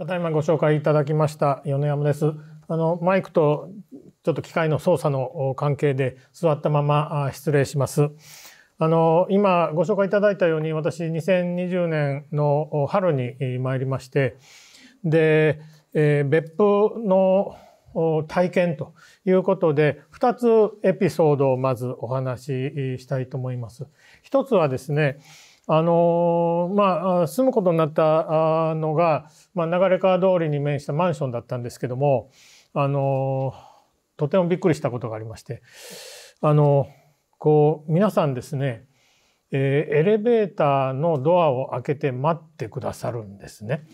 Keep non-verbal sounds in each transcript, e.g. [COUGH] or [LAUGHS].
ただいまご紹介いただきました米山です。あのマイクとちょっと機械の操作の関係で座ったまま失礼します。あの今ご紹介いただいたように私2020年の春に参りましてで、えー、別府の体験ということで2つエピソードをまずお話ししたいと思います。一つはですねあのまあ、住むことになったのが、まあ、流れ川通りに面したマンションだったんですけども、あのとてもびっくりしたことがありまして、あのこう皆さんですね、えー、エレベーターのドアを開けて待ってくださるんですね。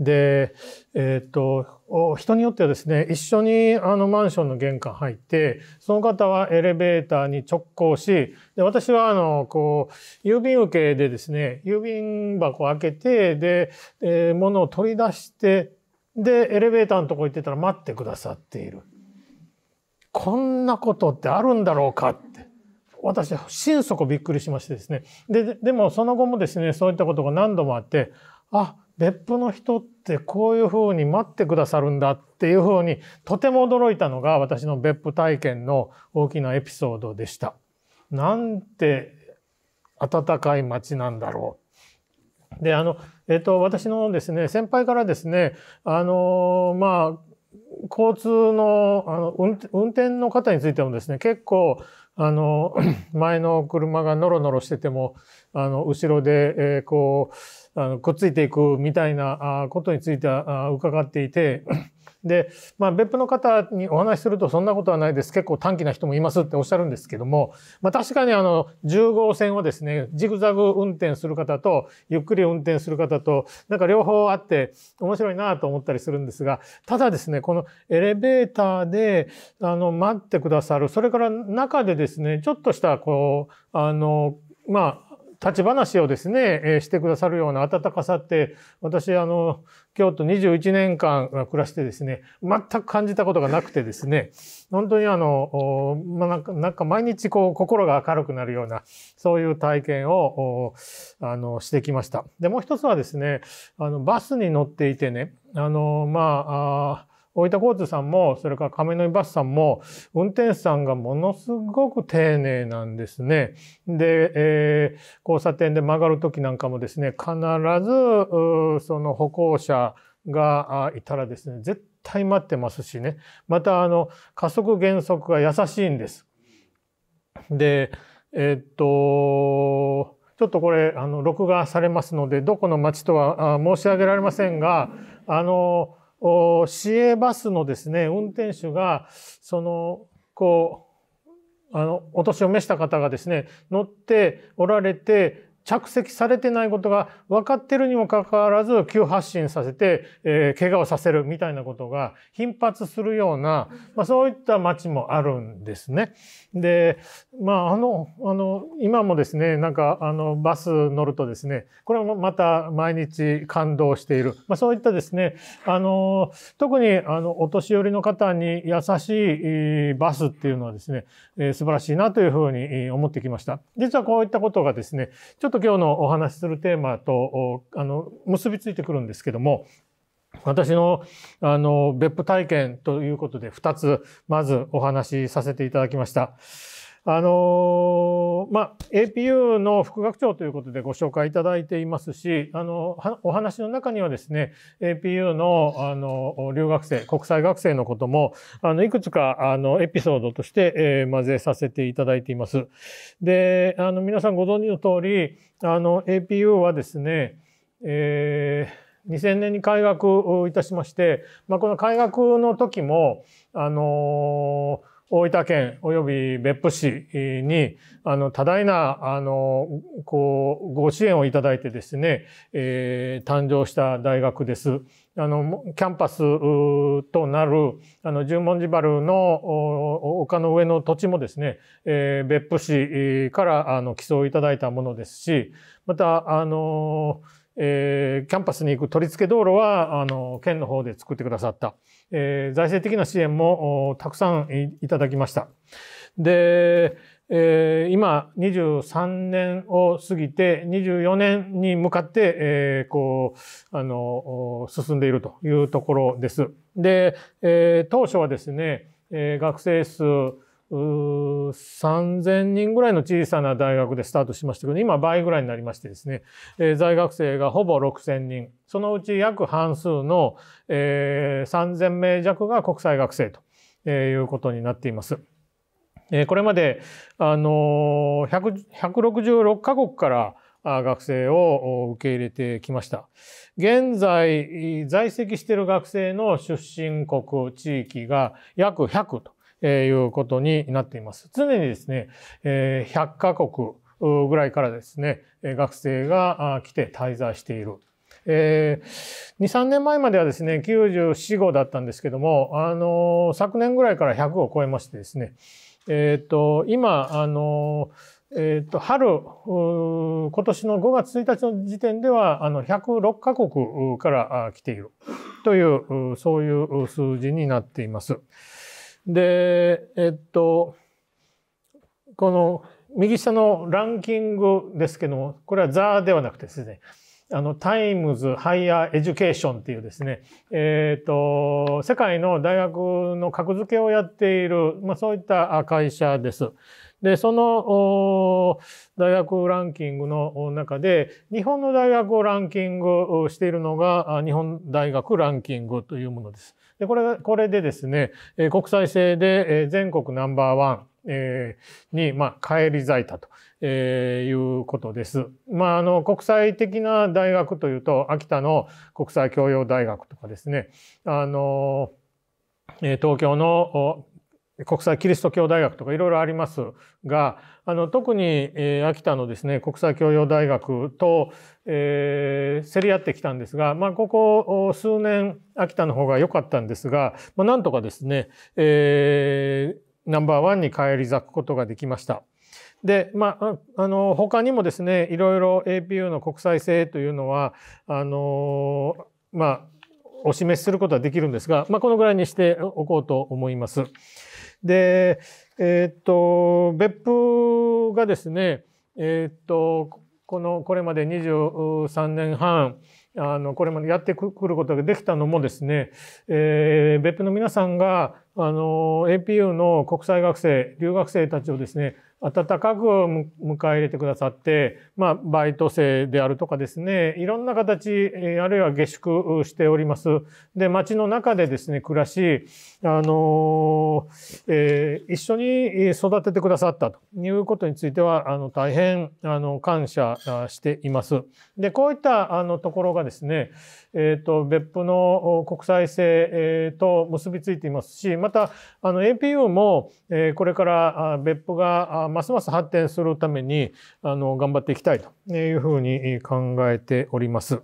で、えー、っと、人によってはですね、一緒にあのマンションの玄関入って、その方はエレベーターに直行し、で私はあの、こう、郵便受けでですね、郵便箱を開けて、で、えー、物を取り出して、で、エレベーターのとこ行ってたら待ってくださっている。こんなことってあるんだろうかって。私、心底びっくりしましてですね。で、でもその後もですね、そういったことが何度もあって、あ、別府の人ってこういうふうに待ってくださるんだっていうふうにとても驚いたのが私の別府体験の大きなエピソードでした。なんて暖かい街なんだろう。で、あの、えっと、私のですね、先輩からですね、あの、まあ、交通のあの運転の方についてもですね結構あの [CLEARS THROAT] 前の車がノロノロしててもあの後ろで、えー、こうあのくっついていくみたいなことについては伺っていて、[CLEARS THROAT] で、まあ、別府の方にお話しするとそんなことはないです。結構短期な人もいますっておっしゃるんですけども、まあ、確かにあの、10号線をですね、ジグザグ運転する方と、ゆっくり運転する方と、なんか両方あって面白いなと思ったりするんですが、ただですね、このエレベーターで、あの、待ってくださる、それから中でですね、ちょっとした、こう、あの、まあ、立ち話をですね、えー、してくださるような温かさって、私、あの、京都21年間暮らしてですね、全く感じたことがなくてですね、本当にあの、まあ、なんか、なんか毎日こう、心が明るくなるような、そういう体験を、あの、してきました。で、もう一つはですね、あの、バスに乗っていてね、あの、まあ、あ大分交通さんも、それから亀の井バスさんも、運転手さんがものすごく丁寧なんですね。で、えー、交差点で曲がる時なんかもですね、必ず、その歩行者がいたらですね、絶対待ってますしね。また、あの、加速減速が優しいんです。で、えー、っと、ちょっとこれ、あの、録画されますので、どこの町とは申し上げられませんが、あの、市営バスのですね、運転手が、その、こう、あの、お年を召した方がですね、乗っておられて、着席されてないことが分かってるにもかかわらず急発進させて、えー、怪我をさせるみたいなことが頻発するような、まあ、そういった街もあるんですね。で、まあ、あの、あの、今もですね、なんか、あの、バス乗るとですね、これもまた毎日感動している。まあ、そういったですね、あの、特に、あの、お年寄りの方に優しいバスっていうのはですね、えー、素晴らしいなというふうに思ってきました。実はこういったことがですね、ちっと今日のお話しするテーマとあの結びついてくるんですけども私のあの別府体験ということで2つまずお話しさせていただきました。あのー、まあ、APU の副学長ということでご紹介いただいていますし、あの、お話の中にはですね、APU の、あの、留学生、国際学生のことも、あの、いくつか、あの、エピソードとして、えー、混ぜさせていただいています。で、あの、皆さんご存知の通り、あの、APU はですね、えー、2000年に開学いたしまして、まあ、この開学の時も、あの大分県及び別府市にあの多大なあのこうご支援をいただいてですね、えー、誕生した大学です。あのキャンパスとなるあの十文字丸の丘の上の土地もですね、えー、別府市からあの寄贈いただいたものですしまたあの、えー、キャンパスに行く取り付け道路はあの県の方で作ってくださった。えー、財政的な支援もたくさんいただきました。で、えー、今23年を過ぎて24年に向かって、えー、こう、あの、進んでいるというところです。で、えー、当初はですね、えー、学生数、3000人ぐらいの小さな大学でスタートしましたけど、今倍ぐらいになりましてですね、えー、在学生がほぼ6000人、そのうち約半数の、えー、3000名弱が国際学生と、えー、いうことになっています。えー、これまで、あのー、166カ国から、学生を受け入れてきました。現在、在籍している学生の出身国、地域が約100とえいうことになっています。常にですね、え100カ国ぐらいからですね、学生が来て滞在している。えー、2、3年前まではですね、94号だったんですけども、あの昨年ぐらいから100を超えましてですね、えっ、ー、と、今、あのえっ、ー、と、春、今年の5月1日の時点では、あの、106カ国から来ているという、そういう数字になっています。で、えっと、この右下のランキングですけども、これはザではなくてですね、あの、タイムズ・ハイヤー・エデュケーションっていうですね、えっ、と、世界の大学の格付けをやっている、まあそういった会社です。で、その大学ランキングの中で、日本の大学をランキングしているのが、日本大学ランキングというものです。で、これ、これでですね、え国際性で、え全国ナンバーワン、えに、まあ、返り咲いたと、えいうことです。まあ、あの、国際的な大学というと、秋田の国際教養大学とかですね、あの、東京の国際キリスト教大学とかいろいろありますが、あの特に、えー、秋田のですね国際教養大学と、えー、競り合ってきたんですが、まあ、ここ数年秋田の方が良かったんですが、まあ、なんとかですね、えー、ナンバーワンに返り咲くことができました。で、まあ、あの他にもですねいろいろ APU の国際性というのはあのまあお示しすることはできるんですが、まあ、このぐらいにしておこうと思います。で、えっと、別府がですね、えっと、この、これまで23年半、あの、これまでやってくることができたのもですね、えー、別府の皆さんが、あの、APU の国際学生、留学生たちをですね、温かく迎え入れてくださって、まあ、バイト生であるとかですね、いろんな形、あるいは下宿しております。で、街の中でですね、暮らし、あの、えー、一緒に育ててくださったということについては、あの、大変、あの、感謝しています。で、こういった、あの、ところがですね、えっ、ー、と、別府の国際性、と結びついていますし、また、あの、APU も、えこれから別府がますます発展するために、あの、頑張っていきたいというふうに考えております。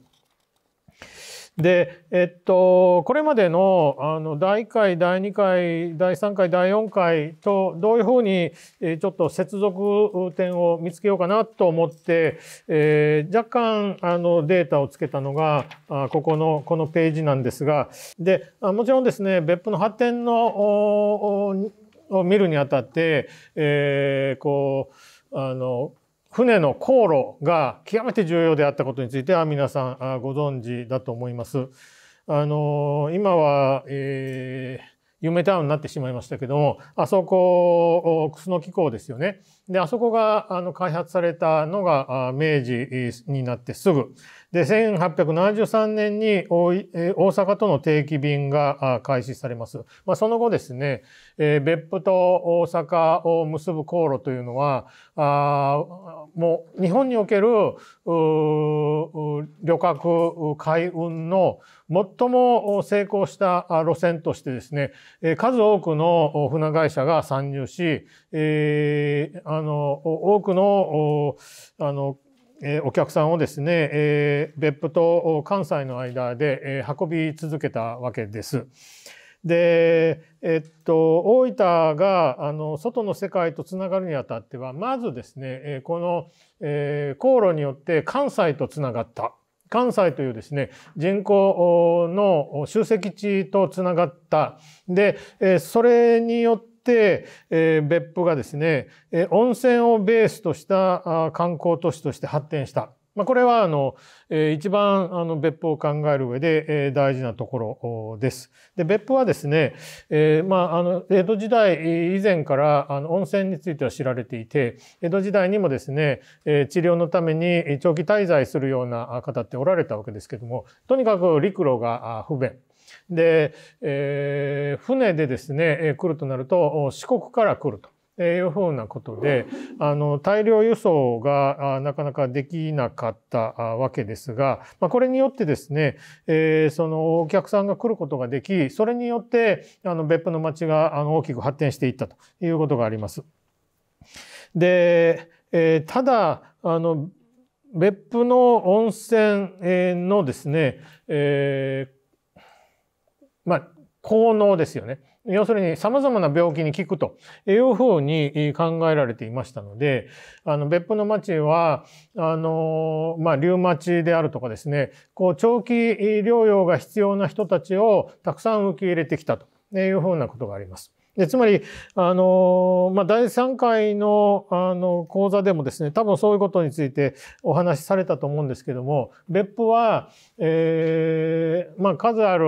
で、えっと、これまでのあの第1回第2回第3回第4回とどういうふうにちょっと接続点を見つけようかなと思って、えー、若干あのデータをつけたのがここのこのページなんですがでもちろんですね別府の発展のを見るにあたって、えー、こうあの船の航路が極めて重要であったことについては皆さんご存知だと思います。あの今は、えー、夢タウンになってしまいましたけどもあそこ楠木港ですよねで、あそこが、あの、開発されたのが、明治になってすぐ。で、1873年に大阪との定期便が開始されます。まあ、その後ですね、えー、別府と大阪を結ぶ航路というのは、あもう、日本における、旅客海運の最も成功した路線としてですね、数多くの船会社が参入し、えーあの、多くの、あの、えお客さんをですね、え別府と関西の間で、え運び続けたわけです。で、えっと、大分があの外の世界とつながるにあたってはまずですね、えこの、えー、航路によって関西とつながった。関西というですね、人口の集積地とつながった。で、えそれによって、えー、別府がですね、えー、温泉をベースとしたあ観光都市として発展した。まあ、これはあの、えー、一番あの別府を考える上で、えー、大事なところです。で別府はですね、えー、まあ、あの江戸時代以前からあの温泉については知られていて江戸時代にもですね、え治療のために長期滞在するような方っておられたわけですけどもとにかく陸路が不便で、えー、船でですね、来るとなると、四国から来ると。いうふうなことで、あの、大量輸送がなかなかできなかったわけですが、まあ、これによってですね、えー、そのお客さんが来ることができ、それによって、あの、別府の町があの大きく発展していったということがあります。で、えー、ただ、あの、別府の温泉のですね、えーまあ、効能ですよね。要するに様々な病気に効くというふうに考えられていましたので、あの別府の町は、あの、まあ、リウマチであるとかですね、こう長期療養が必要な人たちをたくさん受け入れてきたというふうなことがあります。でつまり、あのまあ、第3回のあの講座でもですね多分そういうことについてお話しされたと思うんですけども別府は、えーまあ、数ある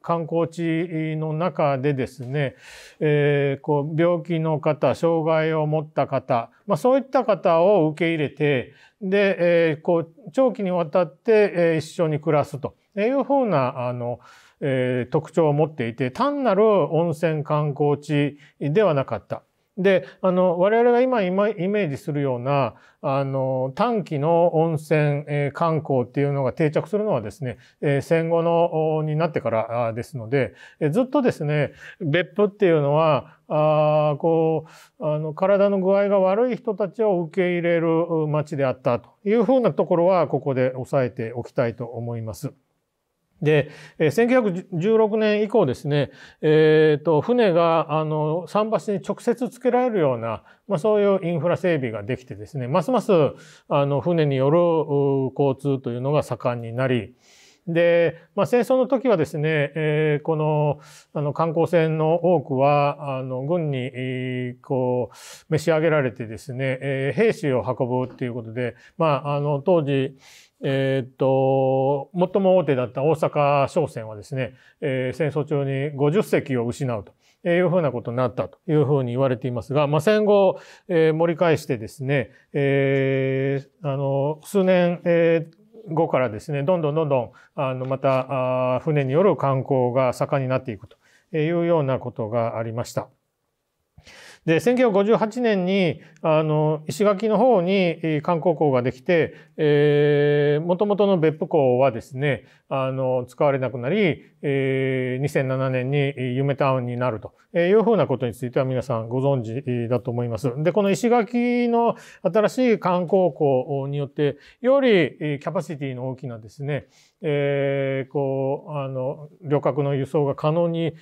観光地の中でですね、えー、こう病気の方障害を持った方、まあ、そういった方を受け入れてで、えー、こう長期にわたって、え一緒に暮らすというふうなあの、えー、特徴を持っていて、単なる温泉観光地ではなかった。で、あの、我々が今イメージするような、あの、短期の温泉、えー、観光っていうのが定着するのはですね、えー、戦後の、になってからですので、えー、ずっとですね、別府っていうのは、あこう、あの、体の具合が悪い人たちを受け入れる街であったというふうなところは、ここで押さえておきたいと思います。で、1916年以降ですね、えっ、ー、と、船が、あの、桟橋に直接つけられるような、まあそういうインフラ整備ができてですね、ますます、あの、船による交通というのが盛んになり、で、まあ、戦争の時はですね、えー、この、あの、観光船の多くは、あの、軍に、こう、召し上げられてですね、えー、兵士を運ぶっていうことで、まあ、あの、当時、えっ、と、最も大手だった大阪商船はですね、えー、戦争中に50隻を失うと。いうふうなことになったというふうに言われていますが、まあ、戦後、えー、盛り返してですね、えー、あの、数年、えー、後からですね、どんどんどんどん、あの、また、あ船による観光が盛んになっていくというようなことがありました。で、1958年に、あの、石垣の方に観光港ができて、えー、元々の別府港はですね、あの、使われなくなり、えー、2007年に夢タウンになるというふうなことについては皆さんご存知だと思います。で、この石垣の新しい観光港によって、よりキャパシティの大きなですね、えー、こう、あの、旅客の輸送が可能に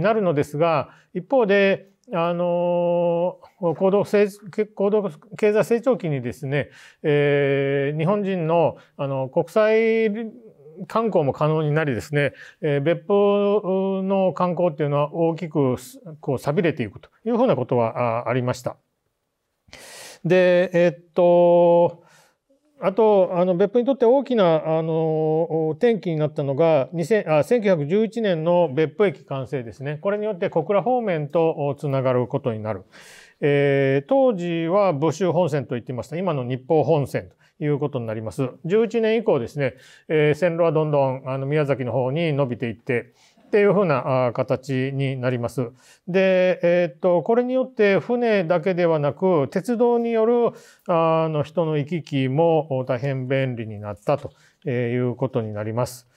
なるのですが、一方で、あの行動成行動経済成長期にですね、えー、日本人のあの国際観光も可能になりですね、えー、別府の観光っていうのは大きくこう錆びれていくというふうなことはありました。で、えー、っと、あとあの別府にとって大きなあの転機になったのが2000あ1911年の別府駅完成ですねこれによって小倉方面とつながることになる、えー、当時は募集本線と言ってました今の日報本線ということになります11年以降ですね、えー、線路はどんどんあの宮崎の方に伸びていってっていうふうな形になります。で、えっ、と、これによって船だけではなく、鉄道によるあの人の行き来も大変便利になったということになります。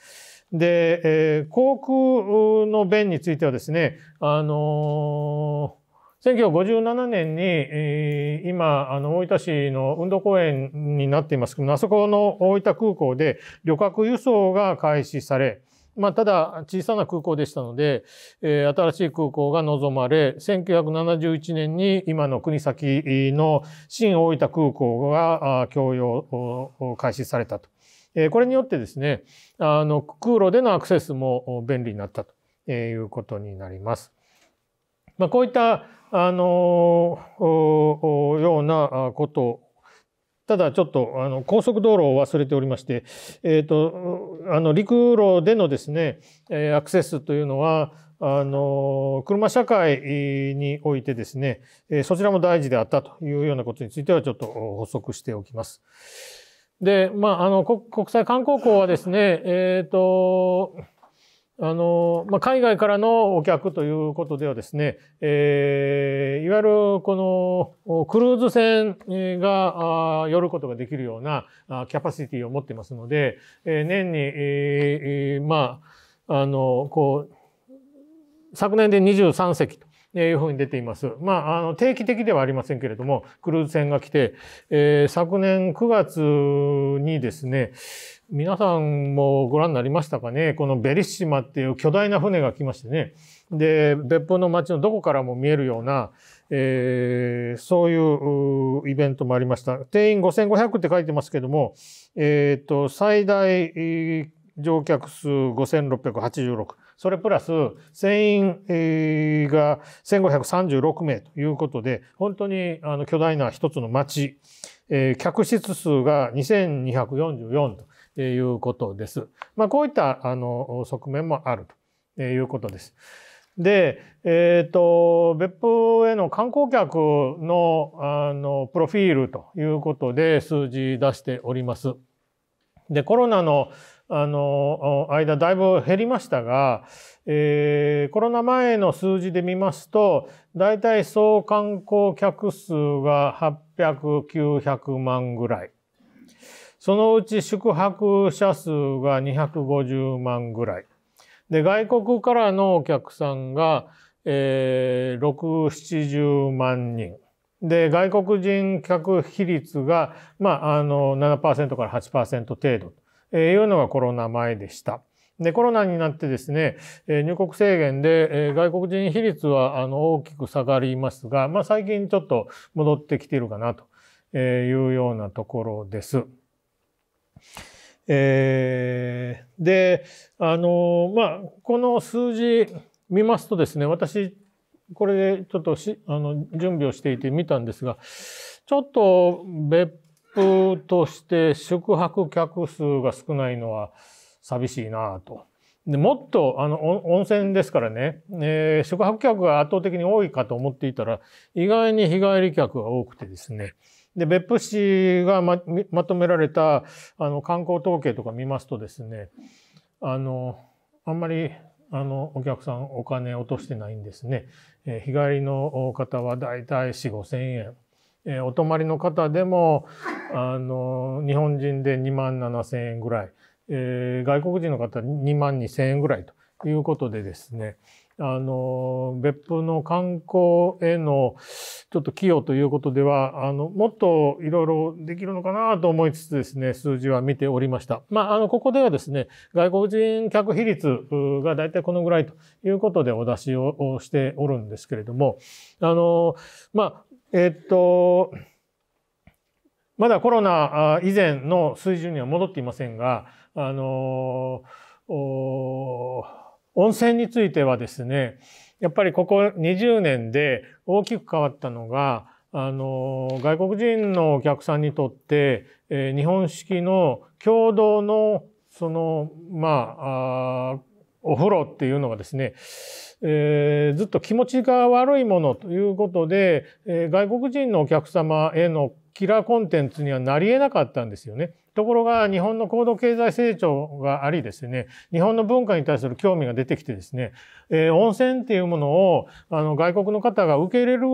で、えー、航空の便についてはですね、あのー1957年に、え今、あの、大分市の運動公園になっていますけども、あそこの大分空港で旅客輸送が開始され、まあ、ただ小さな空港でしたので、えー、新しい空港が望まれ、1971年に今の国崎の新大分空港が供用を開始されたと。えー、これによってですね、あの空路でのアクセスも便利になったということになります。まあ、こういったあのようなことただちょっとあの高速道路を忘れておりまして、えーと、あの陸路でのですね、えアクセスというのはあの車社会においてですね、えそちらも大事であったというようなことについてはちょっと補足しておきます。で、まあ、あの国際観光校はですね、えっ、ー、とあの、まあ、海外からのお客ということではですね、えー、いわゆるこのクルーズ船が寄ることができるようなキャパシティを持ってますので、え年に、えー、まあ、あの、こう、昨年で23隻と。いうふうに出ています。まあ、あの、定期的ではありませんけれども、クルーズ船が来て、えー、昨年9月にですね、皆さんもご覧になりましたかねこのベリッシマっていう巨大な船が来ましてねで別府の町のどこからも見えるような、えー、そういうイベントもありました定員5500って書いてますけども、えーと、と最大乗客数5686それプラス船員、えー、が1536名ということで本当にあの巨大な一つの町、えー、客室数が2244と。いうことです。まあ、こういったあの側面もあるということです。で、えっ、ー、と別府への観光客のあのプロフィールということで数字出しております。でコロナのあの間だいぶ減りましたが、えー、コロナ前の数字で見ますと大体総観光客数が800、900万ぐらい。そのうち宿泊者数が250万ぐらい。で、外国からのお客さんが、えー、6、70万人。で、外国人客比率が、まあ、あの、7%から8%程度というのがコロナ前でした。で、コロナになってですね、入国制限で外国人比率はあの大きく下がりますが、まあ、最近ちょっと戻ってきているかなというようなところです。えー、であのまあこの数字見ますとですね私これでちょっとしあの準備をしていて見たんですがちょっと別府として宿泊客数が少ないのは寂しいなと。でもっとあの温泉ですからね、えー、宿泊客が圧倒的に多いかと思っていたら意外に日帰り客が多くてですねで、別府市がま、まとめられた、あの、観光統計とか見ますとですね、あの、あんまり、あの、お客さんお金落としてないんですね。えー、日帰りの方はだいたい4、5千円。えー、お泊まりの方でも、あの、日本人で2万7千円ぐらい。えー、外国人の方2万2千円ぐらいということでですね、あの、別府の観光へのちょっと寄与ということでは、あの、もっといろいろできるのかなと思いつつですね、数字は見ておりました。まあ、あの、ここではですね、外国人客比率が大体このぐらいということでお出しをしておるんですけれども、あの、まあ、えっと、まだコロナ以前の水準には戻っていませんが、あの、お温泉についてはですね、やっぱりここ20年で大きく変わったのが、あの、外国人のお客さんにとって、えー、日本式の共同の、その、まあ、あお風呂っていうのがですね、えー、ずっと気持ちが悪いものということで、えー、外国人のお客様へのキラーコンテンツにはなり得なかったんですよね。ところが日本の高度経済成長がありですね、日本の文化に対する興味が出てきてですね、えー、温泉っていうものをあの外国の方が受け入れる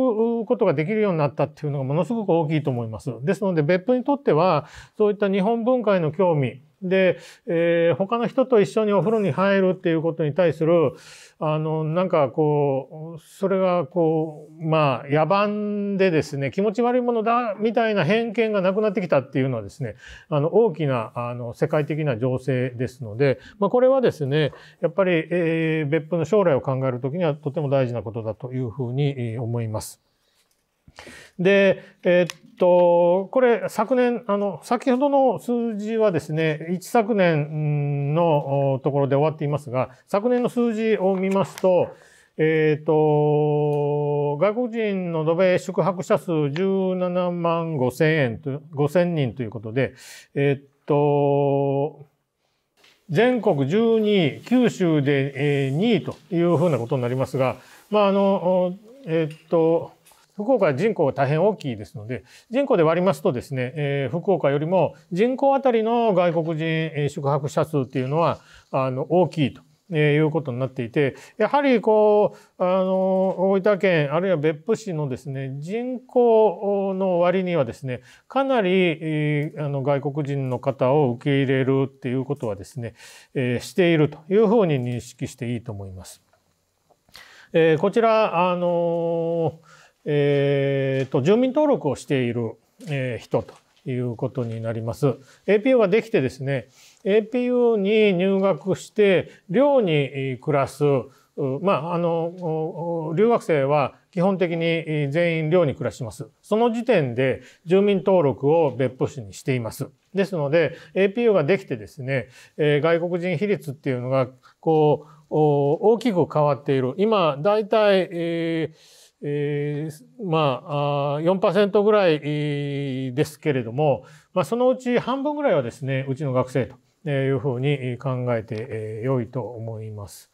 ことができるようになったっていうのがものすごく大きいと思います。ですので別府にとってはそういった日本文化への興味、で、えー、他の人と一緒にお風呂に入るっていうことに対する、あの、なんかこう、それがこう、まあ、野蛮でですね、気持ち悪いものだ、みたいな偏見がなくなってきたっていうのはですね、あの、大きな、あの、世界的な情勢ですので、まあ、これはですね、やっぱり、えー、別府の将来を考えるときにはとても大事なことだというふうに思います。で、えー、っと、これ、昨年、あの、先ほどの数字はですね、一昨年のところで終わっていますが、昨年の数字を見ますと、えっ、ー、と、外国人の延べ宿泊者数17万5千円と、5千人ということで、えっ、ー、と、全国12位、九州で2位というふうなことになりますが、まあ、あの、えっ、ー、と、福岡は人口が大変大きいですので、人口で割りますとですね、えー、福岡よりも人口あたりの外国人、宿泊者数っていうのは、あの、大きいと。えー、いうことになっていて、やはりこう、あの、大分県、あるいは別府市のですね、人口の割にはですね、かなり、えー、あの、外国人の方を受け入れるっていうことはですね、えー、しているというふうに認識していいと思います。えー、こちら、あのーえーと、住民登録をしている、えー、人ということになります。APU ができてですね、APU に入学して、寮に暮らす、まあ、あの、留学生は基本的に全員寮に暮らします。その時点で住民登録を別府市にしています。ですので、APU ができてですね、外国人比率っていうのが、こう、大きく変わっている。今、だいたい、えーえー、まあ、4%ぐらいですけれども、まあ、そのうち半分ぐらいはですね、うちの学生というふうに考えて良いと思います。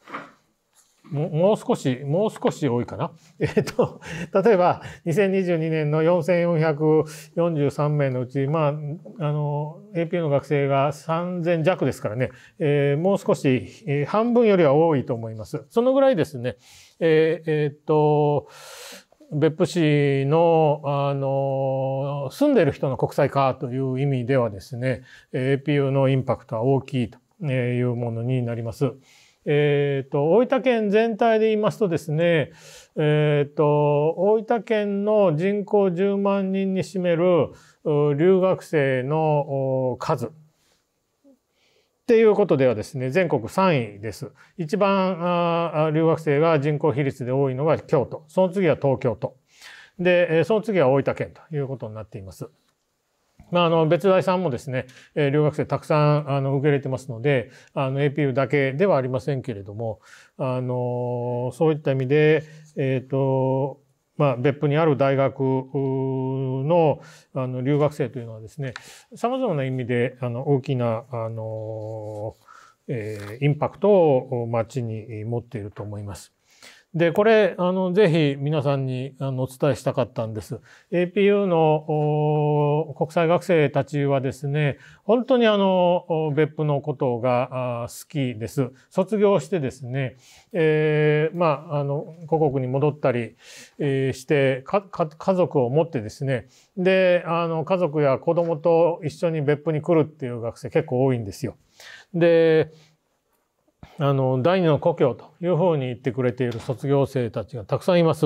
もう少し、もう少し多いかな。[LAUGHS] えっと、例えば、2022年の4443名のうち、まあ、あの、APU の学生が3000弱ですからね、えー、もう少し、えー、半分よりは多いと思います。そのぐらいですね、えー、えー、っと、別府市の、あの、住んでる人の国際化という意味ではですね、APU のインパクトは大きいというものになります。えっ、ー、と、大分県全体で言いますとですね、えっ、ー、と、大分県の人口10万人に占める留学生の数、っていうことではですね全国3位です。一番留学生が人口比率で多いのが京都その次は東京都でその次は大分県ということになっています。まあ、あの別大さんもですね、え留学生たくさんあの受け入れてますのであの APU だけではありませんけれどもあのそういった意味で、えーとまあ、別府にある大学のあの留学生というのはですねさまざまな意味であの大きなあの、えー、インパクトを町に持っていると思います。で、これ、あの、ぜひ皆さんにあのお伝えしたかったんです。APU の国際学生たちはですね、本当にあの、別府のことが好きです。卒業してですね、えー、まあ、あの、故国に戻ったり、えー、して家族を持ってですね、で、あの、家族や子供と一緒に別府に来るっていう学生結構多いんですよ。で、あの第二の故郷というふうに言ってくれている卒業生たちがたくさんいます。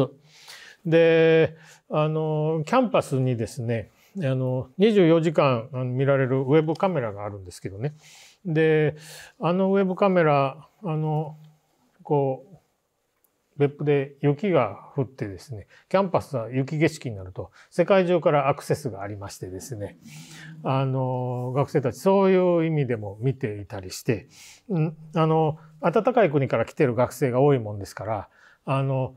であのキャンパスにですねあの24時間見られるウェブカメラがあるんですけどねであのウェブカメラあのこう別府で雪が降ってですね、キャンパスは雪景色になると、世界中からアクセスがありましてですね、あの、学生たち、そういう意味でも見ていたりして、うん、あの、暖かい国から来てる学生が多いもんですから、あの、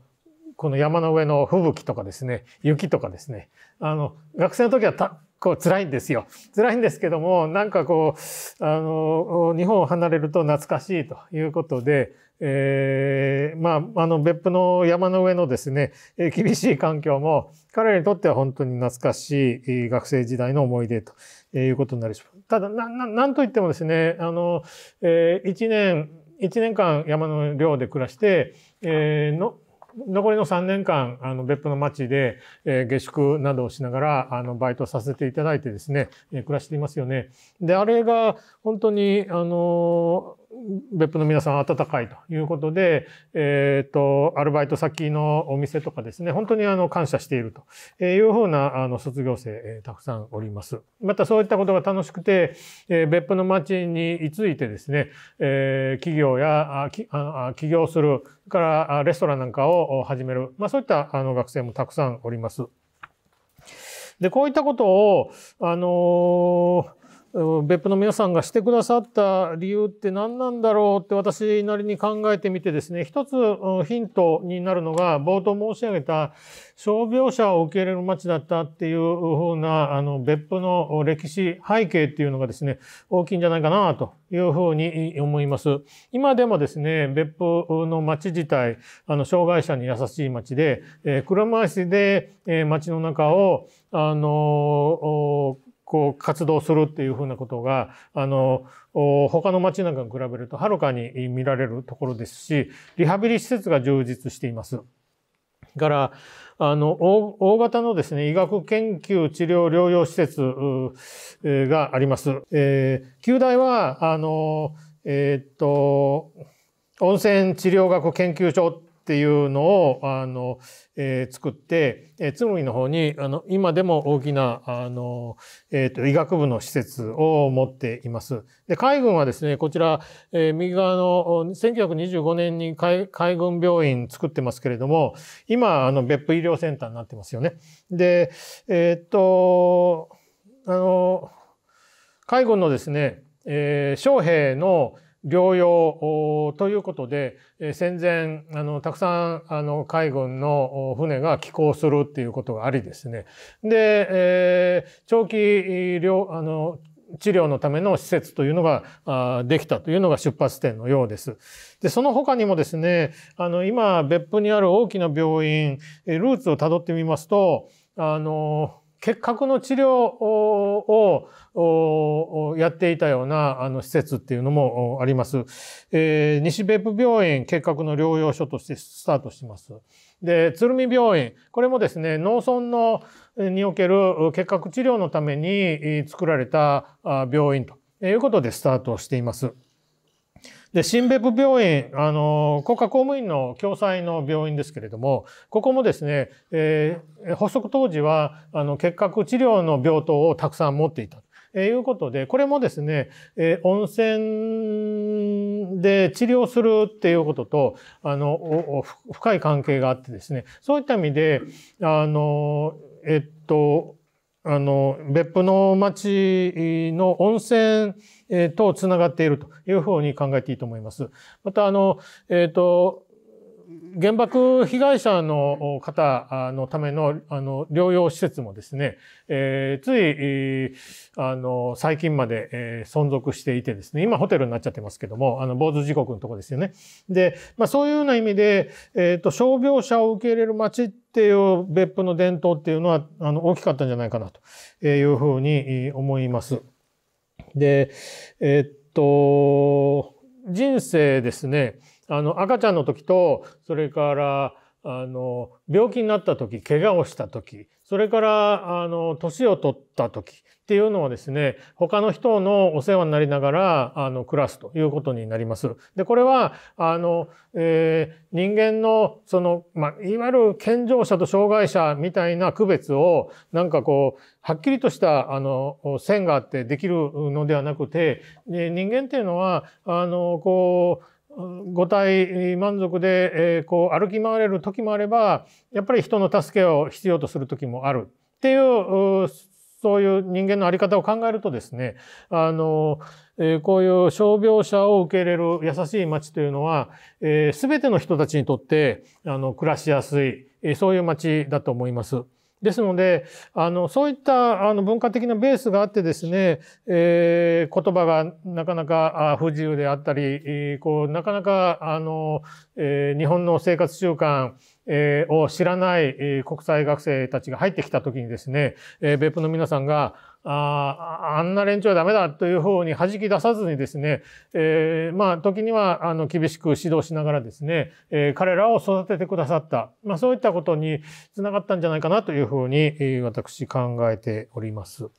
この山の上の吹雪とかですね、雪とかですね、あの、学生の時はたこう辛いんですよ。辛いんですけども、なんかこう、あの、日本を離れると懐かしいということで、えー、まあ、あの別府の山の上のですね、えー、厳しい環境も彼らにとっては本当に懐かしい学生時代の思い出ということになります。ただ、な、ななんと言ってもですね、あの、えー、一年、一年間山の寮で暮らして、えー、の、残りの3年間、あの、別府の町で、えー、下宿などをしながら、あの、バイトさせていただいてですね、えー、暮らしていますよね。で、あれが、本当に、あの別府の皆さん温かいということで、えっ、ー、と、アルバイト先のお店とかですね、本当にあの、感謝しているというふうな、あの、卒業生、えー、たくさんおります。またそういったことが楽しくて、えー、別府の町に居ついてですね、えー、企業や、あきあ起業する、からレストランなんかを始める、まあそういったあの学生もたくさんおります。で、こういったことを、あの別府の皆さんがしてくださった理由って何なんだろうって私なりに考えてみてですね、一つヒントになるのが冒頭申し上げた傷病者を受け入れる街だったっていうふうなあの別府の歴史背景っていうのがですね、大きいんじゃないかなというふうに思います。今でもですね、別府の街自体、あの障害者に優しい街で、えー、車椅子で街の中をあのこう活動するっていうふうなことが、あの、他の町なんかに比べるとはるかに見られるところですし、リハビリ施設が充実しています。から、あの、大型のですね、医学研究治療療養施設、えー、があります。えー、旧大は、あの、えー、っと、温泉治療学研究所っていうのをあの、えー、作って、えー、鶴見の方にあの今でも大きなあの、えーと、医学部の施設を持っています。で海軍はですねこちら、えー、右側の1925年に海海軍病院作ってますけれども今あの別府医療センターになってますよね。でえっ、とあの海軍のですね、えー、将兵の療養ということで、戦前、あの、たくさん、あの、海軍の船が寄港するっていうことがありですね。で、えー、長期療、あの、治療のための施設というのができたというのが出発点のようです。で、その他にもですね、あの、今、別府にある大きな病院、ルーツをたどってみますと、あの、結核の治療をやっていたようなあの施設っていうのもあります。えー、西別府病院結核の療養所としてスタートしてます。で、鶴見病院、これもですね、農村のにおける結核治療のために作られた病院ということでスタートしています。で、新別府病院、あの、国家公務員の共済の病院ですけれども、ここもですね、えー、発足当時は、あの、結核治療の病棟をたくさん持っていた。えー、いうことで、これもですね、えー、温泉で治療するっていうことと、あの、深い関係があってですね、そういった意味で、あの、えっと、あの、別府の町の温泉えとつながっているというふうに考えていいと思います。また、あの、えっ、ー、と、原爆被害者の方のためのあの療養施設もですね、えー、つい、えー、あの最近まで、えー、存続していてですね、今ホテルになっちゃってますけども、あの坊主時刻のとこですよね。で、まあ、そういうような意味で、えっ、ー、と傷病者を受け入れる街っていう別府の伝統っていうのはあの大きかったんじゃないかなというふうに思います。で、えー、っと、人生ですね、あの、赤ちゃんの時と、それから、あの病気になった時怪我をした時それからあの年を取った時っていうのはですね他の人のお世話になりながらあの暮らすということになります。でこれはあの、えー、人間のその、まあ、いわゆる健常者と障害者みたいな区別をなんかこうはっきりとしたあの線があってできるのではなくて人間っていうのはあのこう五体満足で、えー、こう歩き回れる時もあればやっぱり人の助けを必要とする時もあるっていうそういう人間の在り方を考えるとですねあの、えー、こういう傷病者を受け入れる優しい街というのは、えー、全ての人たちにとってあの暮らしやすい、えー、そういう街だと思います。ですので、あの、そういったあの文化的なベースがあってですね、えー、言葉がなかなか不自由であったり、えー、こう、なかなか、あの、えー、日本の生活習慣、えー、を知らない、えー、国際学生たちが入ってきたときにですね、えー、別府の皆さんが、ああんな連中はダメだという方に弾き出さずにですね、えー、まあ時にはあの厳しく指導しながらですね、えー、彼らを育ててくださった、まあそういったことにつながったんじゃないかなというふうに私考えております。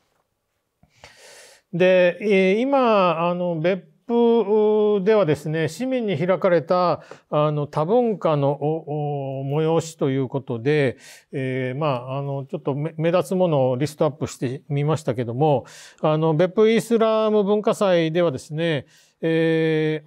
で、今、あの別プではですね、市民に開かれた、あの、多文化の催しということで、えー、まあ、あの、ちょっと目立つものをリストアップしてみましたけども、あの、別府イスラム文化祭ではですね、え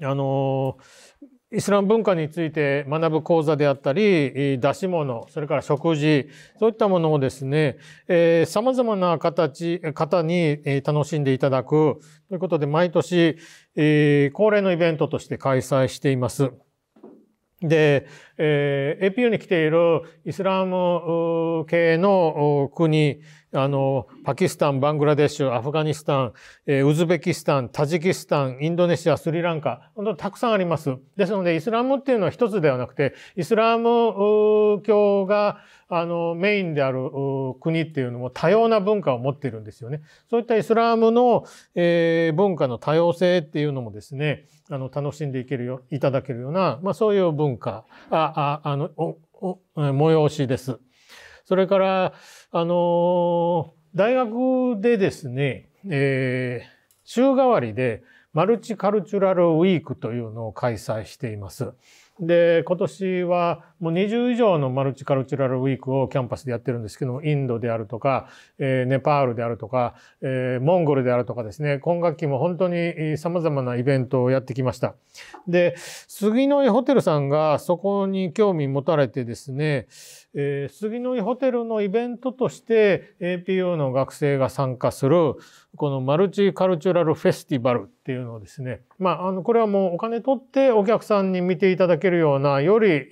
ー、あのーイスラム文化について学ぶ講座であったり、出し物、それから食事、そういったものをですね、えー、様々な形、方に楽しんでいただくということで、毎年、えー、恒例のイベントとして開催しています。で、えー、APU に来ているイスラム系の国、あの、パキスタン、バングラデシュ、アフガニスタン、えー、ウズベキスタン、タジキスタン、インドネシア、スリランカ、本当にたくさんあります。ですので、イスラムっていうのは一つではなくて、イスラム教が、あの、メインである国っていうのも多様な文化を持っているんですよね。そういったイスラムの、えー、文化の多様性っていうのもですね、あの、楽しんでいけるよ、いただけるような、まあそういう文化、あ、あ、あの、お、お、催しです。それから、あの、大学でですね、えー、週替わりで、マルチカルチュラルウィークというのを開催しています。で、今年はもう20以上のマルチカルチュラルウィークをキャンパスでやってるんですけども、インドであるとか、えネパールであるとか、えモンゴルであるとかですね、今学期も本当に様々なイベントをやってきました。で、杉の井ホテルさんがそこに興味持たれてですね、え杉の井ホテルのイベントとして APU の学生が参加する、このマルチカルチュラルフェスティバルっていうのをですね、まあ、あの、これはもうお金取ってお客さんに見ていただけるような、より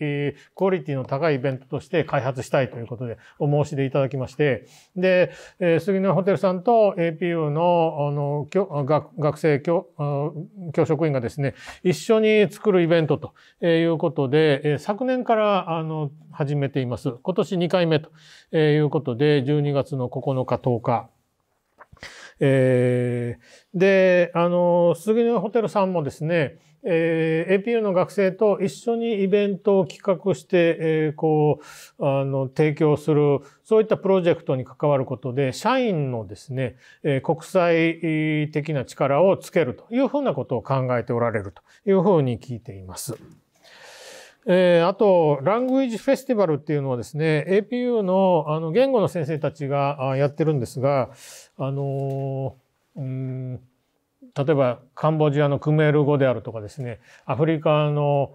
クオリティの高いイベントとして開発したいということでお申し出いただきまして、で、え杉野ホテルさんと APU の、あの、学学生教、教職員がですね、一緒に作るイベントということで、え昨年から、あの、始めています。今年2回目ということで、12月の9日、10日、えー、で、あの、杉野ホテルさんもですね、えー、APU の学生と一緒にイベントを企画して、えー、こう、あの、提供する、そういったプロジェクトに関わることで、社員のですね、えー、国際的な力をつけるというふうなことを考えておられるというふうに聞いています。えー、あと、ラングイージフェスティバルっていうのはですね、APU のあの言語の先生たちがやってるんですが、あのー、うん例えばカンボジアのクメール語であるとかですね、アフリカの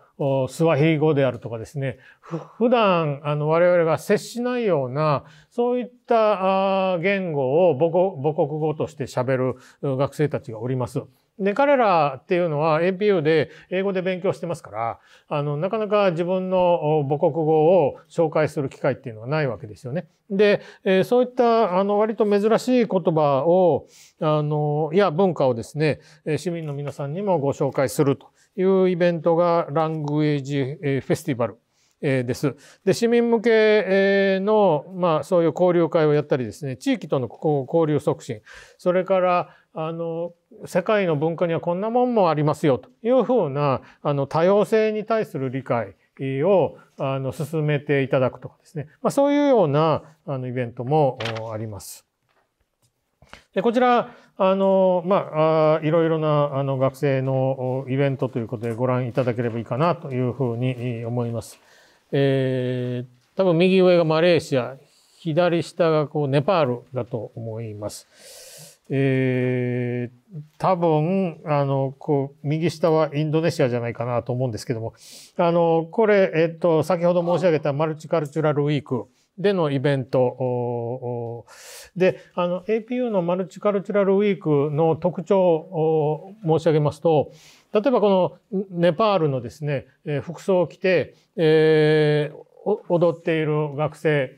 スワヒー語であるとかですね、普段あの我々が接しないような、そういった言語を母国語として喋る学生たちがおります。で、彼らっていうのは APU で英語で勉強してますから、あの、なかなか自分の母国語を紹介する機会っていうのはないわけですよね。で、えそういった、あの、割と珍しい言葉を、あの、いや文化をですね、市民の皆さんにもご紹介するというイベントがラングエージフェスティバル。です。で、市民向けの、まあ、そういう交流会をやったりですね、地域との交流促進、それから、あの、世界の文化にはこんなもんもありますよというふうな、あの、多様性に対する理解を、あの、進めていただくとかですね。まあ、そういうような、あの、イベントもあります。で、こちら、あの、まあ、いろいろな、あの、学生のイベントということでご覧いただければいいかなというふうに思います。えー、多分右上がマレーシア、左下がこう、ネパールだと思います。えー、多分、あの、こう、右下はインドネシアじゃないかなと思うんですけども、あの、これ、えっと、先ほど申し上げたマルチカルチュラルウィークでのイベント、で、あの、APU のマルチカルチュラルウィークの特徴を申し上げますと、例えばこのネパールのですね、服装を着て、えー、踊っている学生、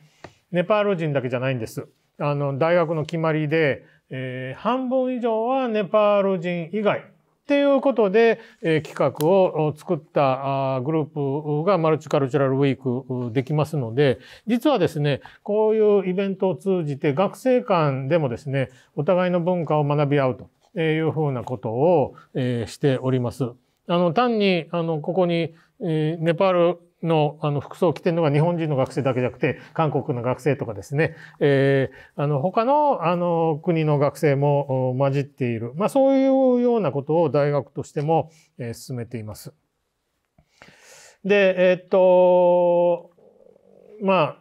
ネパール人だけじゃないんです。あの、大学の決まりで、えー、半分以上はネパール人以外っていうことで、えー、企画を作ったグループがマルチカルチュラルウィークできますので、実はですね、こういうイベントを通じて学生間でもですね、お互いの文化を学び合うというふうなことを、えー、しております。あの、単に、あの、ここに、えー、ネパールのあの服装を着てるのが日本人の学生だけじゃなくて、韓国の学生とかですね、えー、あの他のあの国の学生も混じっている、まあ、そういうようなことを大学としても、えー、進めています。で、えー、っと、まあ、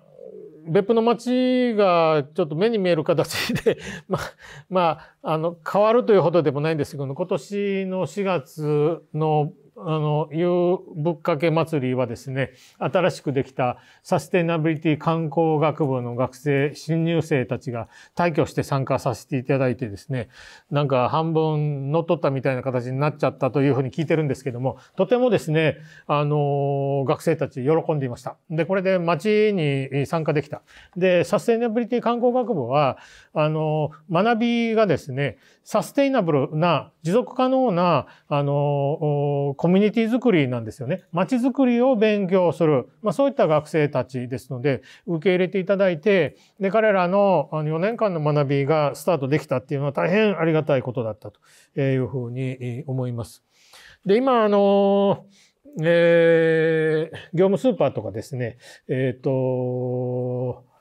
別府の街がちょっと目に見える形で [LAUGHS] ま、あ、まあ、あの、変わるというほどでもないんですけど、今年の4月のあの、いうぶっかけ祭りはですね、新しくできたサステナビリティ観光学部の学生、新入生たちが退去して参加させていただいてですね、なんか半分乗っ取ったみたいな形になっちゃったというふうに聞いてるんですけども、とてもですね、あの、学生たち喜んでいました。で、これで街に参加できた。で、サステナビリティ観光学部は、あの、学びがですね、サステイナブルな、持続可能な、あの、コミュニティづくりなんですよね。街づくりを勉強する、まあ、そういった学生たちですので、受け入れていただいて、で、彼らの4年間の学びがスタートできたっていうのは大変ありがたいことだったというふうに思います。で、今、あの、えー、業務スーパーとかですね、えっ、ー、と、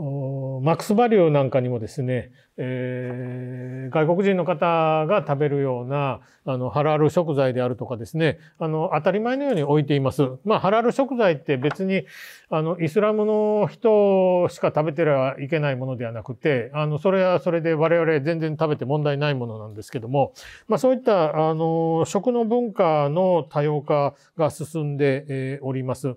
マックスバリューなんかにもですね、えー、外国人の方が食べるようなあのハラール食材であるとかですねあの当たり前のように置いています。まあ、ハラール食材って別にあのイスラムの人しか食べてはいけないものではなくてあのそれはそれで我々全然食べて問題ないものなんですけども、まあ、そういったあの食の文化の多様化が進んで、えー、おります。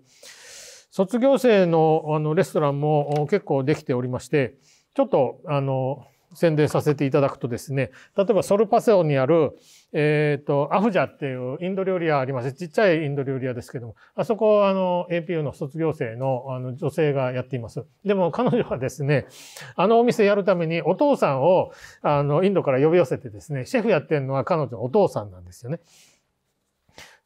卒業生のあのレストランも結構できておりまして、ちょっとあの、宣伝させていただくとですね、例えばソルパセオにある、えっ、ー、と、アフジャっていうインド料理屋あります。ちっちゃいインド料理屋ですけども、あそこあの、APU の卒業生のあの女性がやっています。でも彼女はですね、あのお店やるためにお父さんを、あの、インドから呼び寄せてですね、シェフやってるのは彼女のお父さんなんですよね。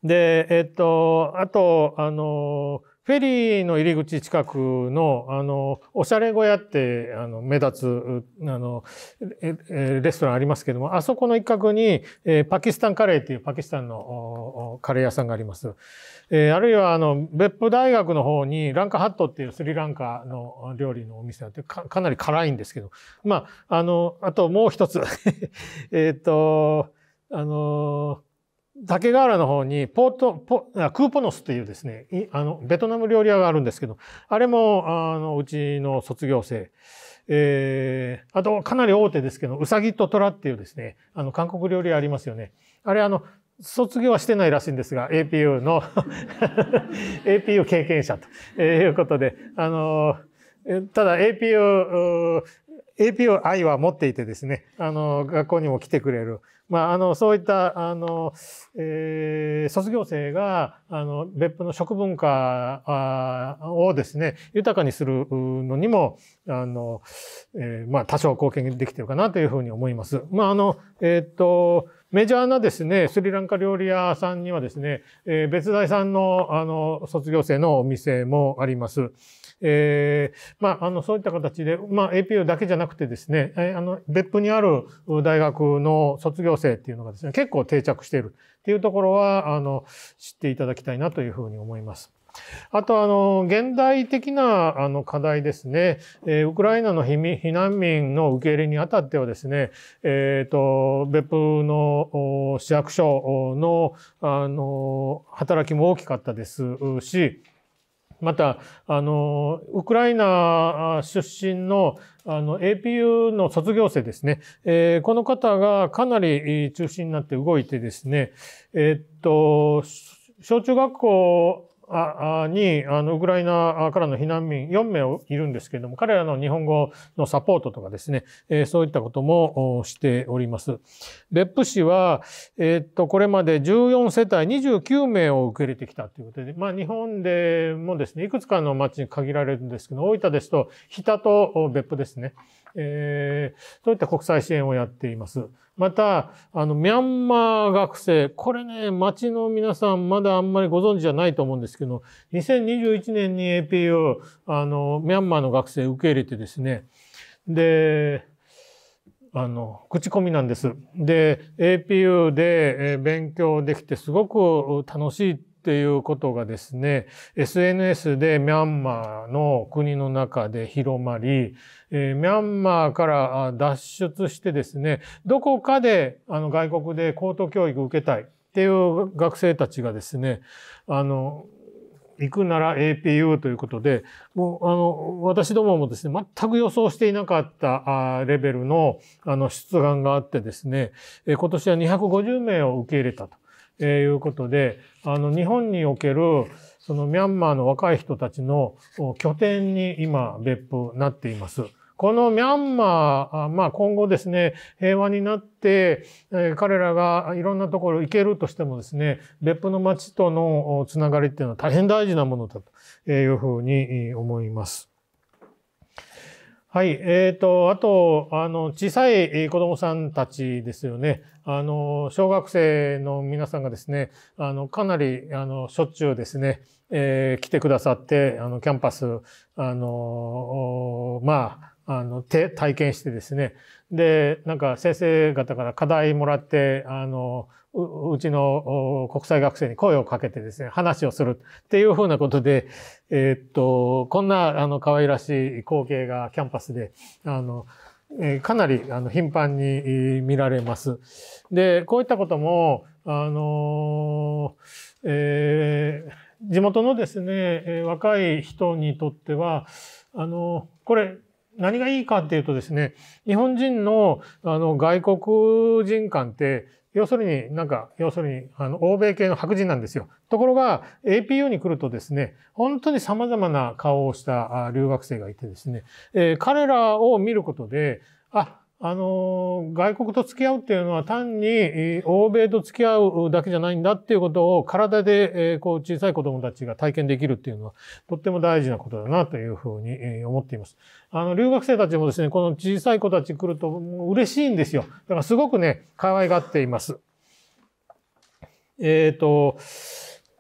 で、えっ、ー、と、あと、あの、フェリーの入り口近くの、あの、おしゃれ小屋って、あの、目立つ、あの、レストランありますけども、あそこの一角に、えパキスタンカレーっていうパキスタンのカレー屋さんがあります。えあるいは、あの、別府大学の方に、ランカハットっていうスリランカの料理のお店あってか、かなり辛いんですけど、まあ、あの、あともう一つ [LAUGHS] えっと、あのー竹瓦原の方にポートポ、クーポノスっていうですね、あの、ベトナム料理屋があるんですけど、あれも、あの、うちの卒業生、えー、あと、かなり大手ですけど、うさぎと虎っていうですね、あの、韓国料理屋ありますよね。あれ、あの、卒業はしてないらしいんですが、APU の APU [LAUGHS] 経験者ということで、あの、ただ APU、APU 愛は持っていてですね、あの、学校にも来てくれる、まあ、あのそういったあの、えー、卒業生があの別府の食文化をですね豊かにするのにもあの、えーまあ、多少貢献できてるかなというふうに思います。まああのえっ、とメジャーなですね、スリランカ料理屋さんにはですね、えー、別大さんのあの卒業生のお店もあります。えー、まあ、あの、そういった形で、まあ、APU だけじゃなくてですね、えー、あの、別府にある大学の卒業生っていうのがですね、結構定着しているっていうところは、あの、知っていただきたいなというふうに思います。あと、あの、現代的な、あの、課題ですね。えー、ウクライナの避難民の受け入れにあたってはですね、えっ、ー、と、別府の市役所の、あの、働きも大きかったですし、また、あの、ウクライナ出身の、あの、APU の卒業生ですね。えー、この方がかなり中心になって動いてですね、えー、っと、小中学校ああにあのウクライナからの避難民4名いるんですけれども彼らの日本語のサポートとかですね、えー、そういったこともしております。別府市は、えー、っとこれまで14世帯29名を受け入れてきたということで、まあ、日本でもですねいくつかの町に限られるんですけど大分ですと日田と別府ですね。えー、そういった国際支援をやっています。また、あの、ミャンマー学生、これね、町の皆さんまだあんまりご存知じゃないと思うんですけど、2021年に a p u あの、ミャンマーの学生受け入れてですね、で、あの、口コミなんです。で、APU で勉強できてすごく楽しいっていうことがですね、SNS でミャンマーの国の中で広まり、えー、ミャンマーから脱出してですね、どこかであの外国で高等教育を受けたいっていう学生たちがですね、あの、行くなら APU ということで、もう、あの、私どももですね、全く予想していなかったあレベルの、あの、出願があってですね、今年は250名を受け入れたと。えいうことで、あの、日本における、そのミャンマーの若い人たちの拠点に今、別府なっています。このミャンマー、まあ今後ですね、平和になって、え彼らがいろんなところ行けるとしてもですね、別府の街とのつながりっていうのは大変大事なものだというふうに思います。はい、えっ、ー、と、あと、あの、小さい子供さんたちですよね。あの、小学生の皆さんがですね、あの、かなり、あの、しょっちゅうですね、えー、来てくださって、あの、キャンパス、あの、まあ、あの、体験してですね、で、なんか先生方から課題もらって、あの、うちの国際学生に声をかけてですね、話をするっていうふうなことで、えー、っと、こんな、あの、可愛らしい光景がキャンパスで、あの、えー、かなり、あの、頻繁に見られます。で、こういったことも、あの、えー、地元のですね、若い人にとっては、あの、これ、何がいいかっていうとですね、日本人のあの外国人観って要するになんか、要するに、あの、欧米系の白人なんですよ。ところが、APU に来るとですね、本当に様々な顔をした留学生がいてですね、えー、彼らを見ることで、あ、あの、外国と付き合うっていうのは単に欧米と付き合うだけじゃないんだっていうことを体で、えこう小さい子供たちが体験できるっていうのはとっても大事なことだなというふうに思っています。あの、留学生たちもですね、この小さい子たち来ると嬉しいんですよ。だからすごくね、可愛がっています。えっ、ー、と、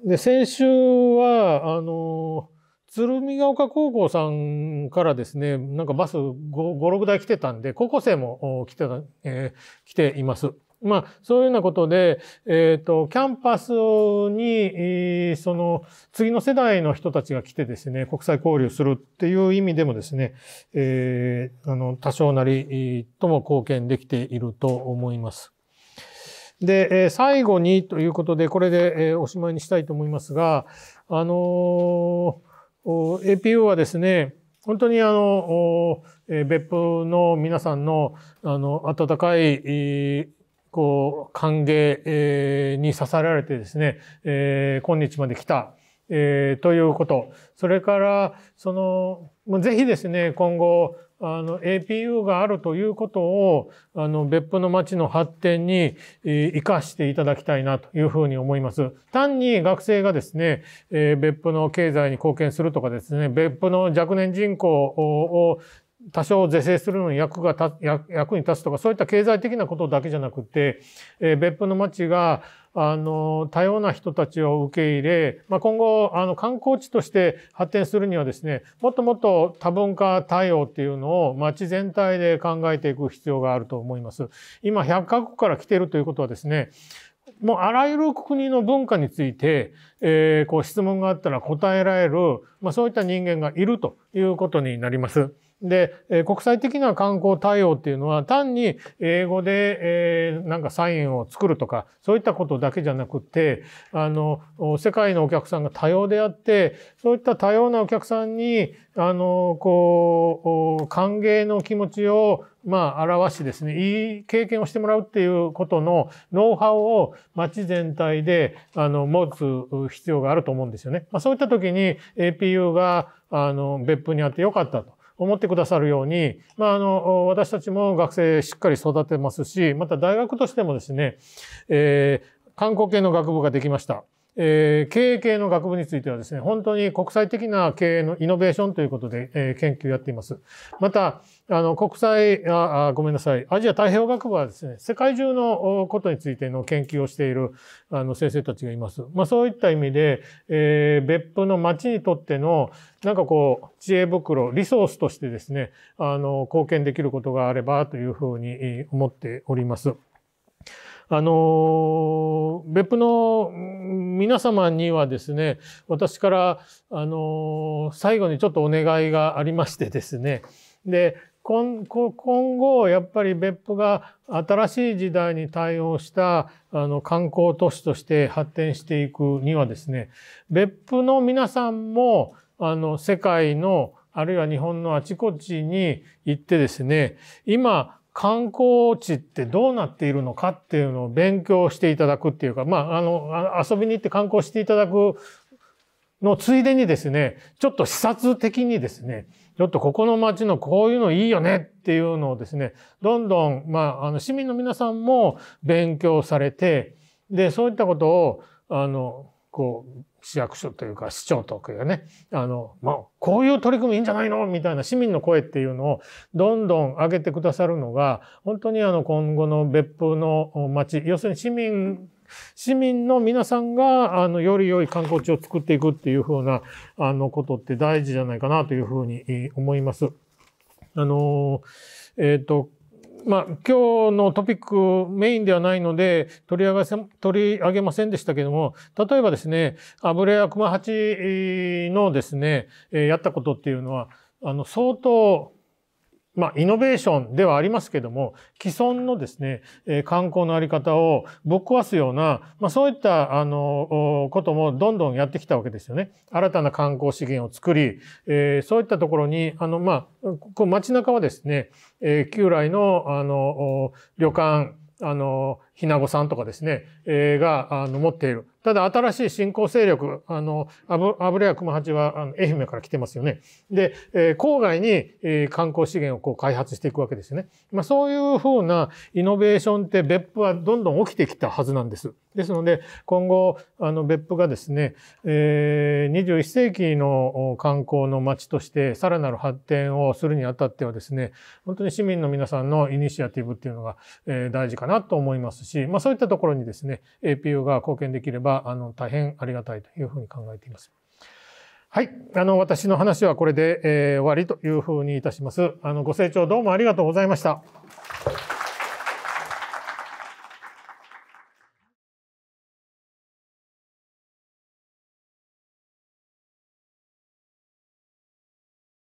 で、先週は、あの、鶴見ヶ丘高校さんからですね、なんかバス5、6台来てたんで、高校生も来てた、えー、来ています。まあ、そういうようなことで、えっ、ー、と、キャンパスに、その、次の世代の人たちが来てですね、国際交流するっていう意味でもですね、えー、あの、多少なりとも貢献できていると思います。で、え最後にということで、これで、えおしまいにしたいと思いますが、あのー a p u はですね、本当にあの、別府の皆さんの、あの、温かい、こう、歓迎に支えられてですね、えー、今日まで来た、えー、ということ。それから、その、ぜひですね、今後、あの APU があるということをあの別府の町の発展に生かしていただきたいなというふうに思います。単に学生がですね、え別府の経済に貢献するとかですね別府の若年人口を多少是正するのに役がた役に立つとか、そういった経済的なことだけじゃなくて、えー、別府の町が、あの、多様な人たちを受け入れ、まあ、今後、あの、観光地として発展するにはですね、もっともっと多文化対応っていうのを町全体で考えていく必要があると思います。今、100カ国から来ているということはですね、もうあらゆる国の文化について、えー、こう質問があったら答えられる、まあ、そういった人間がいるということになります。で、え国際的な観光対応っていうのは単に英語で、えー、なんかサインを作るとか、そういったことだけじゃなくて、あの、世界のお客さんが多様であって、そういった多様なお客さんに、あの、こう、歓迎の気持ちをまあ、表しですね、いい経験をしてもらうっていうことのノウハウを街全体で、あの、持つ必要があると思うんですよね。まあ、そういった時に APU が、あの、別府にあってよかったと。思ってくださるように、まあ、あの、私たちも学生しっかり育てますし、また大学としてもですね、えー、観光系の学部ができました。えー、経営系の学部についてはですね、本当に国際的な経営のイノベーションということで、えー、研究やっています。また、あの、国際、ああごめんなさい、アジア太平洋学部はですね、世界中のことについての研究をしている、あの、先生たちがいます。まあ、そういった意味で、えー、別府の町にとっての、なんかこう、知恵袋、リソースとしてですね、あの、貢献できることがあればというふうに思っております。あの、別府の皆様にはですね、私から、あの、最後にちょっとお願いがありましてですね、で、今後、やっぱり別府が新しい時代に対応したあの観光都市として発展していくにはですね、別府の皆さんも、あの、世界の、あるいは日本のあちこちに行ってですね、今、観光地ってどうなっているのかっていうのを勉強していただくっていうか、まあ、あの、遊びに行って観光していただくのついでにですね、ちょっと視察的にですね、ちょっとここの街のこういうのいいよねっていうのをですね、どんどん、まあ、あの、市民の皆さんも勉強されて、で、そういったことを、あの、こう、市役所というか市長とかがね、あの、まあ、こういう取り組みいいんじゃないのみたいな市民の声っていうのをどんどん上げてくださるのが、本当にあの今後の別府の街、要するに市民、市民の皆さんが、あの、より良い観光地を作っていくっていうふうな、あの、ことって大事じゃないかなというふうに思います。あの、えっ、ー、と、まあ、今日のトピックメインではないので取り上げせ取り上げませんでしたけども例えばですねアブレアクマハチのですねやったことっていうのはあの相当まあ、イノベーションではありますけども、既存のですね、えー、観光のあり方をぶっ壊すような、まあ、そういった、あの、こともどんどんやってきたわけですよね。新たな観光資源を作り、えー、そういったところに、あの、まあ、こう街中はですね、えー、旧来の、あの、旅館、あの、ひなごさんとかですね、えー、が、あの、持っている。ただ、新しい新興勢力、あの、アブ、レア熊八は、あの、愛媛から来てますよね。で、えー、郊外に、えー、観光資源をこう開発していくわけですよね。まあ、そういうふうなイノベーションって別府はどんどん起きてきたはずなんです。ですので、今後、あの、別府がですね、えー、21世紀の観光の街として、さらなる発展をするにあたってはですね、本当に市民の皆さんのイニシアティブっていうのが、えー、大事かなと思いますますし、まあ、そういったところにですね、a p u が貢献できれば、あの、大変ありがたいというふうに考えています。はい。あの、私の話はこれで、えー、終わりというふうにいたします。あの、ご清聴どうもありがとうございました。